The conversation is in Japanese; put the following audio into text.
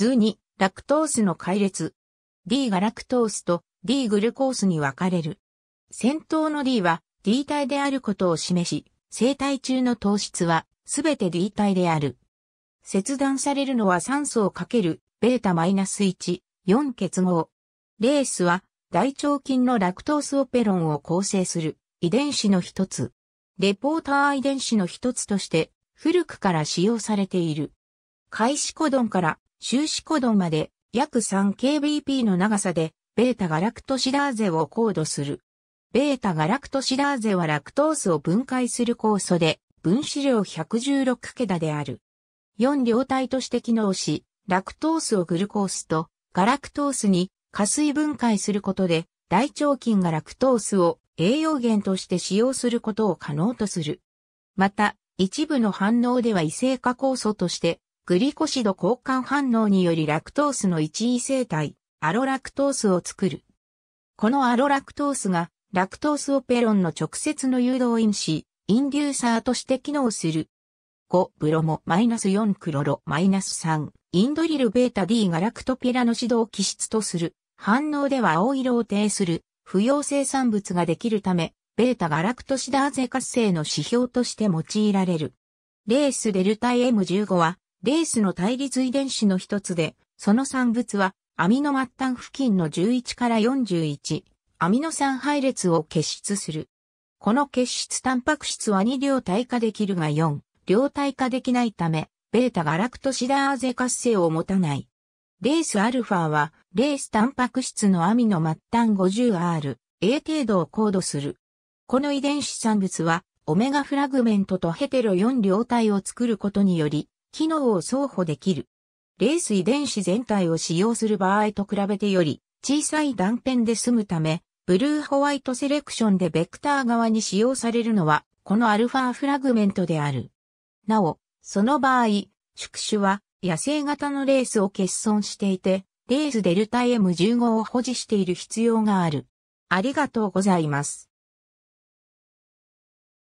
図に、ラクトースの解列。D がラクトースと D グルコースに分かれる。先頭の D は D 体であることを示し、生体中の糖質はすべて D 体である。切断されるのは酸素をかける、β -1、4結合。レースは大腸菌のラクトースオペロンを構成する遺伝子の一つ。レポーター遺伝子の一つとして古くから使用されている。開始コドンから終始鼓動まで約 3kbp の長さで、ベータガラクトシラーゼを高度する。ベータガラクトシラーゼはラクトースを分解する酵素で、分子量116桁である。4両体として機能し、ラクトースをグルコースとガラクトースに加水分解することで、大腸菌がラクトースを栄養源として使用することを可能とする。また、一部の反応では異性化酵素としてグリコシド交換反応によりラクトースの一位生体、アロラクトースを作る。このアロラクトースが、ラクトースオペロンの直接の誘導因子、インデューサーとして機能する。5ブロモ -4 クロロ -3 インドリルベータ D がラクトピラの指導気質とする。反応では青色を呈する不要生産物ができるため、ベータがラクトシダーゼ活性の指標として用いられる。レースデルタ M15 はレースの対立遺伝子の一つで、その産物は、アミノ末端付近の11から41、アミノ酸配列を結出する。この結出タンパク質は2両体化できるが4、両体化できないため、ベータがラクトシダーゼ活性を持たない。レースアルファは、レースタンパク質のアミノ末端 50R、A 程度を高度する。この遺伝子産物は、オメガフラグメントとヘテロ4両体を作ることにより、機能を相補できる。レース遺伝子全体を使用する場合と比べてより小さい断片で済むため、ブルーホワイトセレクションでベクター側に使用されるのは、このアルファフラグメントである。なお、その場合、宿主は野生型のレースを欠損していて、レースデルタ M15 を保持している必要がある。ありがとうございます。